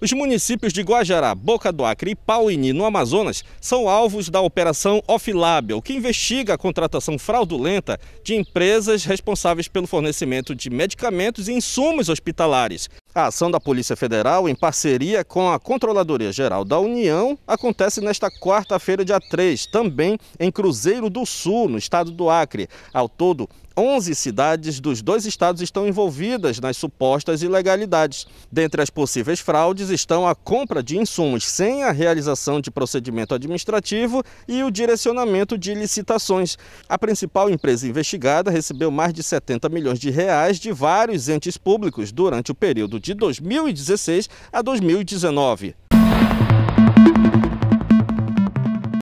Os municípios de Guajará, Boca do Acre e Pauini, no Amazonas, são alvos da Operação Label, que investiga a contratação fraudulenta de empresas responsáveis pelo fornecimento de medicamentos e insumos hospitalares. A ação da Polícia Federal, em parceria com a Controladoria Geral da União, acontece nesta quarta-feira, dia 3, também em Cruzeiro do Sul, no estado do Acre. Ao todo, 11 cidades dos dois estados estão envolvidas nas supostas ilegalidades. Dentre as possíveis fraudes estão a compra de insumos sem a realização de procedimento administrativo e o direcionamento de licitações. A principal empresa investigada recebeu mais de 70 milhões de reais de vários entes públicos durante o período período de 2016 a 2019.